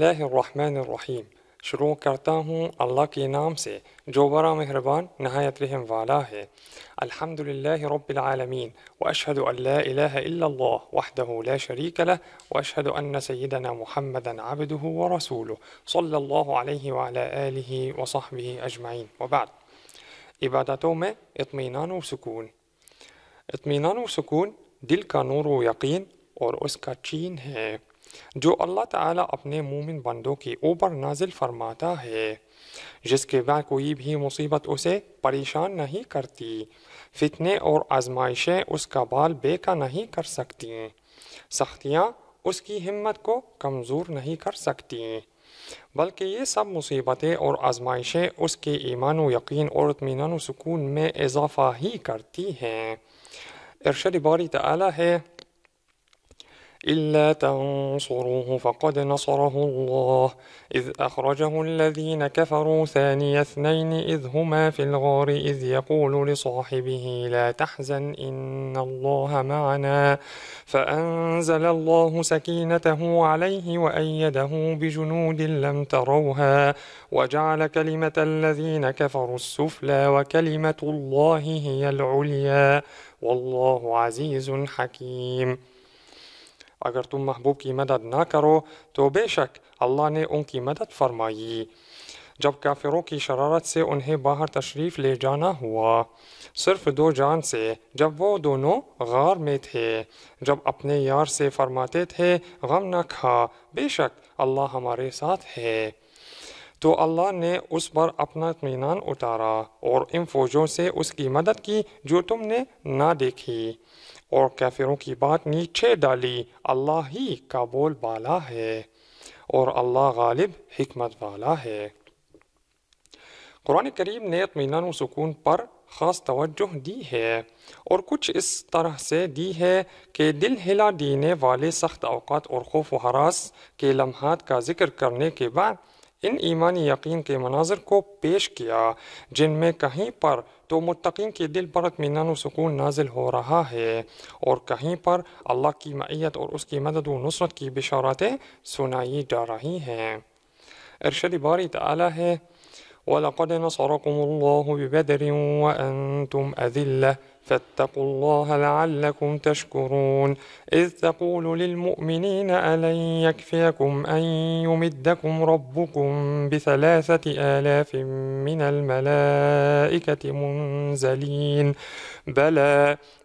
الله الرحمن الرحيم شروع کرتا ہوں اللہ کے نام سے جو برا مہربان نہایت رحم والا ہے الحمد لله رب العالمين وأشهد أن لا إله إلا الله وحده لا شريك له وأشهد أن سيدنا محمدا عبده ورسوله صلى الله عليه وعلى آله وصحبه أجمعين وبعد عبادتوں میں اطمینان و سکون اطمینان و سکون دل کا نور و یقین اور اس کا چین ہے جو اللہ تعالیٰ اپنے مومن بندوں کے اوپر نازل فرماتا ہے جس کے بعد کوئی بھی مصیبت اسے پریشان نہیں کرتی فتنے اور آزمائشیں اس کا بال بے کا نہیں کر سکتی سختیاں اس کی ہمت کو کمزور نہیں کر سکتی بلکہ یہ سب مصیبتیں اور آزمائشیں اس کے ایمان و یقین اور اطمینان و سکون میں اضافہ ہی کرتی ہیں ارشد باری تعالی ہے إلا تنصروه فقد نصره الله إذ أخرجه الذين كفروا ثاني اثنين إذ هما في الغار إذ يقول لصاحبه لا تحزن إن الله معنا فأنزل الله سكينته عليه وأيده بجنود لم تروها وجعل كلمة الذين كفروا السفلى وكلمة الله هي العليا والله عزيز حكيم اگر تم محبوب کی مدد نہ کرو تو بے شک اللہ نے ان کی مدد فرمائی جب کافروں کی شرارت سے انہیں باہر تشریف لے جانا ہوا صرف دو جان سے جب وہ دونوں غار میں تھے جب اپنے یار سے فرماتے تھے غم نہ کھا بے شک اللہ ہمارے ساتھ ہے تو اللہ نے اس پر اپنا اطمینان اتارا اور ان فوجوں سے اس کی مدد کی جو تم نے نہ دیکھی اور کیفروں کی بات نیچے ڈالی اللہ ہی کا بول بالا ہے اور اللہ غالب حکمت والا ہے قرآن کریم نے اطمینان و سکون پر خاص توجہ دی ہے اور کچھ اس طرح سے دی ہے کہ دل ہلا دینے والے سخت اوقات اور خوف و حراس کے لمحات کا ذکر کرنے کے بعد ان ایمانی یقین کے مناظر کو پیش کیا جن میں کہیں پر تو متقین کے دل پر اطمینان و سکون نازل ہو رہا ہے اور کہیں پر اللہ کی معیت اور اس کی مدد و نصرت کی بشارتیں سنائی جا رہی ہیں ارشد باری تعالی ہے وَلَقَدْ نَصَرَكُمُ اللَّهُ بِبَدْرٍ وَأَنْتُمْ أَذِلَّةٍ فاتقوا الله لعلكم تشكرون إذ تقول للمؤمنين ألن يكفيكم أن يمدكم ربكم بثلاثة آلاف من الملائكة منزلين بلى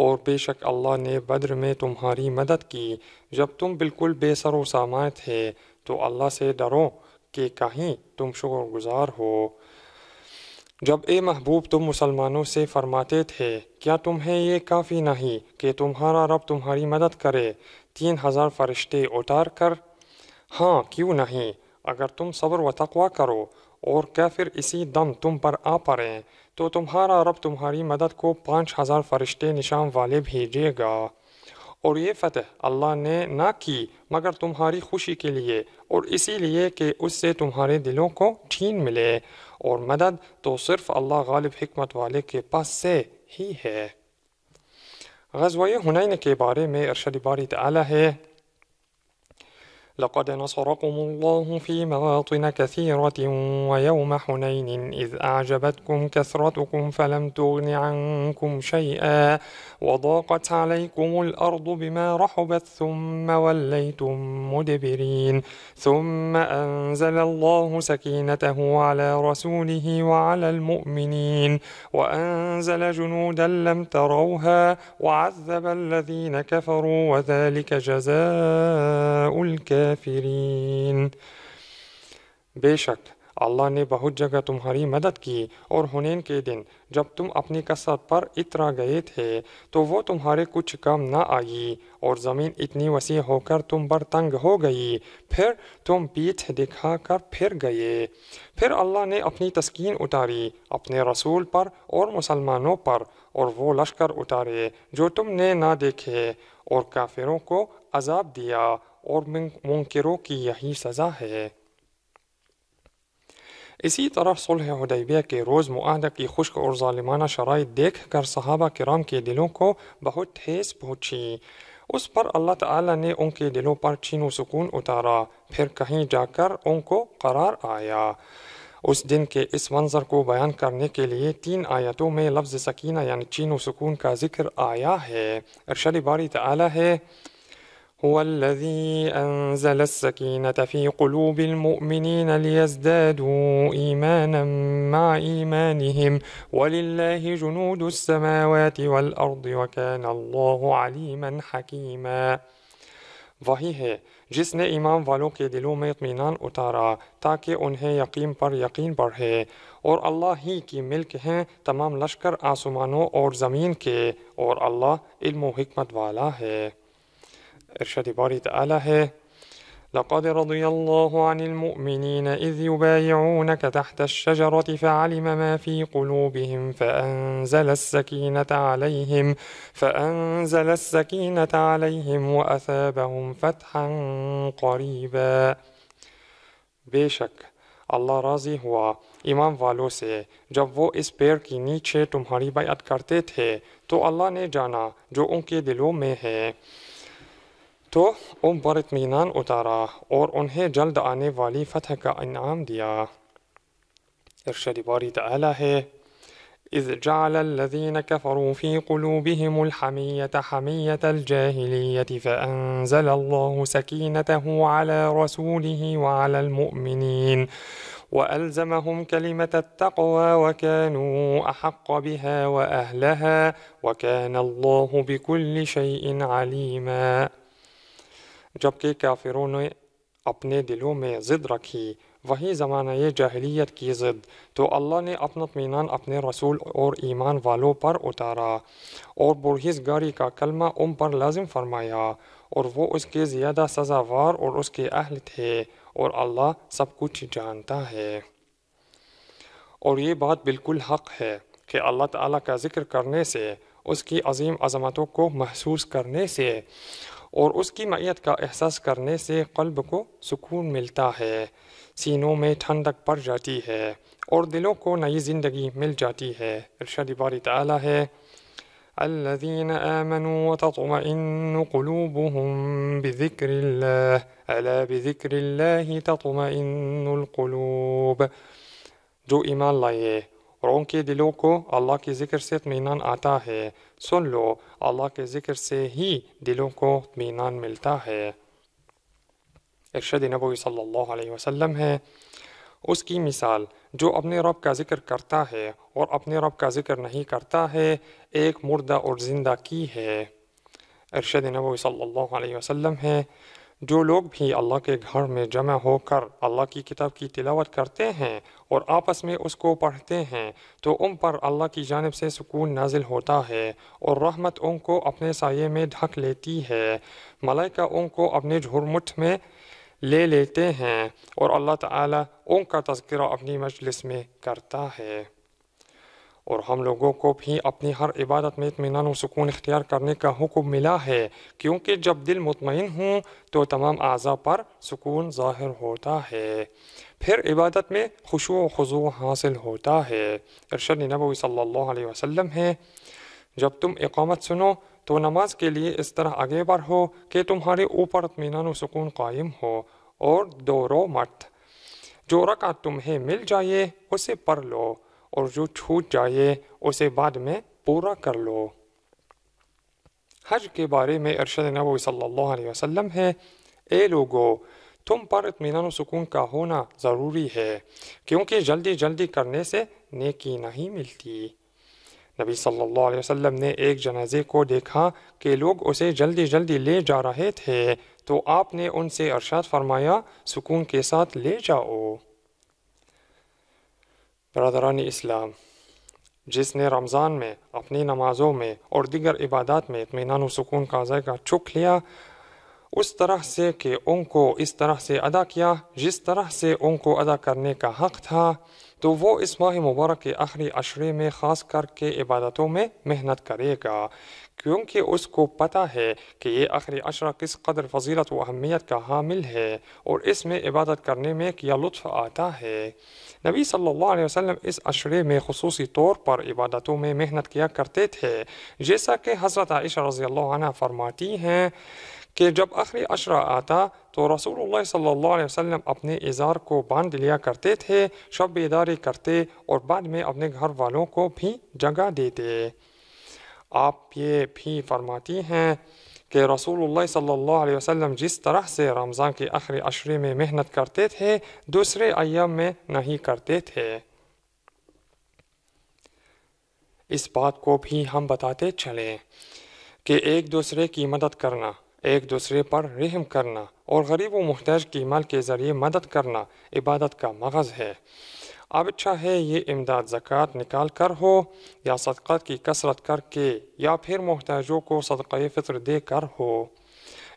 اور بے شک اللہ نے بدر میں تمہاری مدد کی جب تم بالکل بے سر و سامان تھے تو اللہ سے ڈرو کہ کہیں تم شکر گزار ہو جب اے محبوب تم مسلمانوں سے فرماتے تھے کیا تمہیں یہ کافی نہیں کہ تمہارا رب تمہاری مدد کرے تین ہزار فرشتے اتار کر ہاں کیوں نہیں اگر تم صبر و تقوی کرو اور کافر اسی دم تم پر آ پڑے تو تمہارا رب تمہاری مدد کو پانچ ہزار فرشتے نشان والے بھیجے گا اور یہ فتح اللہ نے نہ کی مگر تمہاری خوشی کے لیے اور اسی لیے کہ اس سے تمہارے دلوں کو چھین ملے اور مدد تو صرف اللہ غالب حکمت والے کے پاس سے ہی ہے غزوہ ہنین کے بارے میں ارشد باری تعالی ہے لقد نصركم الله في مواطن كثيرة ويوم حنين إذ أعجبتكم كثرتكم فلم تغن عنكم شيئا وضاقت عليكم الأرض بما رحبت ثم وليتم مدبرين ثم أنزل الله سكينته على رسوله وعلى المؤمنين وأنزل جنودا لم تروها وعذب الذين كفروا وذلك جزاء الكافرين الکافرین بے شک اللہ نے بہت جگہ تمہاری مدد کی اور ہنین کے دن جب تم اپنی کثرت پر اترا گئے تھے تو وہ تمہارے کچھ کم نہ آئی اور زمین اتنی وسیع ہو کر تم پر تنگ ہو گئی پھر تم پیچھے دکھا کر پھر گئے پھر اللہ نے اپنی تسکین اتاری اپنے رسول پر اور مسلمانوں پر اور وہ لشکر اتارے جو تم نے نہ دیکھے اور کافروں کو عذاب دیا اور منکروں کی یہی سزا ہے اسی طرح صلح حدیبیہ کے روز معاہدہ کی خشک اور ظالمانہ شرائط دیکھ کر صحابہ کرام کے دلوں کو بہت ٹھیس پہنچی اس پر اللہ تعالی نے ان کے دلوں پر چین و سکون اتارا پھر کہیں جا کر ان کو قرار آیا اس دن کے اس منظر کو بیان کرنے کے لیے تین آیتوں میں لفظ سکینہ یعنی چین و سکون کا ذکر آیا ہے ارشد باری تعالی ہے هو الذي أنزل السكينة في قلوب المؤمنين ليزدادوا إيمانا مع إيمانهم ولله جنود السماوات والأرض وكان الله عليما حكيما वही है जिसने ईमान वालों के दिलों में इतमान उतारा ताकि उन्हें यकीन पर यकीन बढ़े और अल्लाह ही की मिल्क हैं तमाम लश्कर आसमानों और ज़मीन के और अल्लाह इल्म हिकमत إرشاد باري تعالى ہے لقد رضي الله عن المؤمنين إذ يبايعونك تحت الشجرة فعلم ما في قلوبهم فأنزل السكينة عليهم فأنزل السكينة عليهم وأثابهم فتحا قريبا بشك اللہ راضی ہوا امام والو سے جب وہ اس پیر کی نیچے تمہاری بیعت کرتے تھے تو اللہ نے جانا جو ان کے دلوں میں ہے تو اون بارت مینان اتارا اور انہیں جلد آنے والی فتح کا انعام دیا ارشاد باری تعالی ہے إذ جعل الذين كفروا في قلوبهم الحمية حمية الجاهلية فأنزل الله سكينته على رسوله وعلى المؤمنين وألزمهم كلمة التقوى وكانوا أحق بها وأهلها وكان الله بكل شيء عليمًا جبکہ کافروں نے اپنے دلوں میں ضد رکھی وہی زمانہ یہ جہلیت کی ضد تو اللہ نے اپنا اطمینان اپنے رسول اور ایمان والوں پر اتارا اور برہیز گاری کا کلمہ ان پر لازم فرمایا اور وہ اس کے زیادہ سزاوار اور اس کے اہل تھے اور اللہ سب کچھ جانتا ہے اور یہ بات بالکل حق ہے کہ اللہ تعالیٰ کا ذکر کرنے سے اس کی عظیم عظمتوں کو محسوس کرنے سے اور اس کی معیت کا احساس کرنے سے قلب کو سکون ملتا ہے سینوں میں ٹھنڈک پڑ جاتی ہے اور دلوں کو نئی زندگی مل جاتی ہے ارشاد باری تعالی ہے الذين آمنوا وتطمئن قلوبهم بذكر بذكر الله الله ألا تطمئن القلوب جو ایمان لائے کے دلوں کو اللہ کے ذکر سے اطمینان آتا ہے سن لو اللہ کے ذکر سے ہی دلوں کو اطمینان ملتا ہے ارشد نبوی صلی اللہ علیہ وسلم ہے اس کی مثال جو اپنے رب کا ذکر کرتا ہے اور اپنے رب کا ذکر نہیں کرتا ہے ایک مردہ اور زندہ کی ہے ارشد نبوی صلی اللہ علیہ وسلم ہے جو لوگ بھی اللہ کے گھر میں جمع ہو کر اللہ کی کتاب کی تلاوت کرتے ہیں اور آپس میں اس کو پڑھتے ہیں تو ان پر اللہ کی جانب سے سکون نازل ہوتا ہے اور رحمت ان کو اپنے سائے میں ڈھک لیتی ہے ملائکہ ان کو اپنے جھرمٹ میں لے لیتے ہیں اور اللہ تعالیٰ ان کا تذکرہ اپنی مجلس میں کرتا ہے اور ہم لوگوں کو بھی اپنی ہر عبادت میں اطمینان و سکون اختیار کرنے کا حکم ملا ہے کیونکہ جب دل مطمئن ہوں تو تمام اعضاء پر سکون ظاہر ہوتا ہے پھر عبادت میں خوشو و خضوع حاصل ہوتا ہے ارشد نبوی صلی اللہ علیہ وسلم ہے جب تم اقامت سنو تو نماز کے لیے اس طرح آگے بڑھو کہ تمہارے اوپر اطمینان و سکون قائم ہو اور دو رو جو رکعت تمہیں مل جائے اسے پڑھ لو اور جو چھوٹ جائے اسے بعد میں پورا کر لو حج کے بارے میں ارشد نبوی صلی اللہ علیہ وسلم ہے اے لوگو تم پر اطمینان و سکون کا ہونا ضروری ہے کیونکہ جلدی جلدی کرنے سے نیکی نہیں ملتی نبی صلی اللہ علیہ وسلم نے ایک جنازے کو دیکھا کہ لوگ اسے جلدی جلدی لے جا رہے تھے تو آپ نے ان سے ارشاد فرمایا سکون کے ساتھ لے جاؤ برادران اسلام جس نے رمضان میں اپنی نمازوں میں اور دیگر عبادات میں اطمینان و سکون کا ذائقہ چک لیا اس طرح سے کہ ان کو اس طرح سے ادا کیا جس طرح سے ان کو ادا کرنے کا حق تھا تو وہ اس ماہ مبارک کے آخری عشرے میں خاص کر کے عبادتوں میں محنت کرے گا کیونکہ اس کو پتہ ہے کہ یہ آخری عشرہ کس قدر فضیلت و اہمیت کا حامل ہے اور اس میں عبادت کرنے میں کیا لطف آتا ہے نبی صلی اللہ علیہ وسلم اس عشرے میں خصوصی طور پر عبادتوں میں محنت کیا کرتے تھے جیسا کہ حضرت عائشہ رضی اللہ عنہ فرماتی ہیں کہ جب آخری عشرہ آتا تو رسول اللہ صلی اللہ علیہ وسلم اپنے اظہار کو باندھ لیا کرتے تھے شب بیداری کرتے اور بعد میں اپنے گھر والوں کو بھی جگہ دیتے آپ یہ بھی فرماتی ہیں کہ رسول اللہ صلی اللہ علیہ وسلم جس طرح سے رمضان کے آخری عشرے میں محنت کرتے تھے دوسرے ایام میں نہیں کرتے تھے اس بات کو بھی ہم بتاتے چلیں کہ ایک دوسرے کی مدد کرنا ایک دوسرے پر رحم کرنا اور غریب و محتاج کی مال کے ذریعے مدد کرنا عبادت کا مغز ہے اب اچھا ہے یہ امداد زکوٰۃ نکال کر ہو یا صدقات کی کثرت کر کے یا پھر محتاجوں کو صدقہ فطر دے کر ہو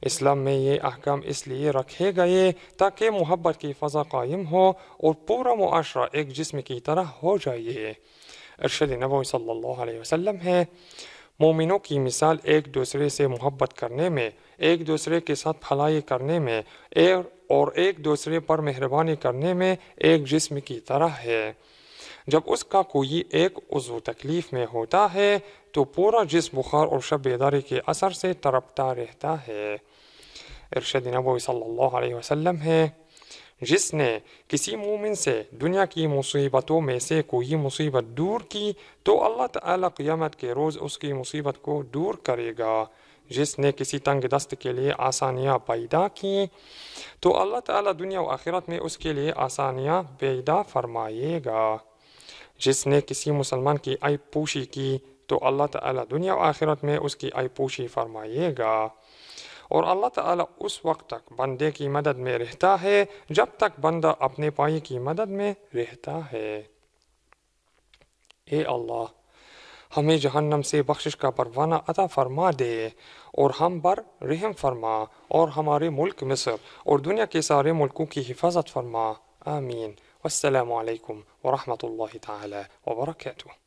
اسلام میں یہ احکام اس لیے رکھے گئے تاکہ محبت کی فضا قائم ہو اور پورا معاشرہ ایک جسم کی طرح ہو جائے ارشد نبوی صلی اللہ علیہ وسلم ہے مومنوں کی مثال ایک دوسرے سے محبت کرنے میں ایک دوسرے کے ساتھ پھلائی کرنے میں اور ایک دوسرے پر مہربانی کرنے میں ایک جسم کی طرح ہے جب اس کا کوئی ایک عضو تکلیف میں ہوتا ہے تو پورا جسم بخار اور شب بیداری کے اثر سے ترپتا رہتا ہے ارشد نبوی صلی اللہ علیہ وسلم ہے جس نے کسی مومن سے دنیا کی مصیبتوں میں سے کوئی مصیبت دور کی تو اللہ تعالیٰ قیامت کے روز اس کی مصیبت کو دور کرے گا جس نے کسی تنگ دست کے لیے آسانیاں پیدا کی تو اللہ تعالیٰ دنیا و آخرت میں اس کے لیے آسانیاں پیدا فرمائے گا جس نے کسی مسلمان کی آئی پوشی کی تو اللہ تعالیٰ دنیا و آخرت میں اس کی آئی پوشی فرمائے گا اور اللہ تعالیٰ اس وقت تک بندے کی مدد میں رہتا ہے جب تک بندہ اپنے پائی کی مدد میں رہتا ہے اے اللہ ہمیں جہنم سے بخشش کا پروانہ عطا فرما دے اور ہم پر رحم فرما اور ہمارے ملک مصر اور دنیا کے سارے ملکوں کی حفاظت فرما آمین والسلام علیکم ورحمۃ اللہ تعالی وبرکاتہ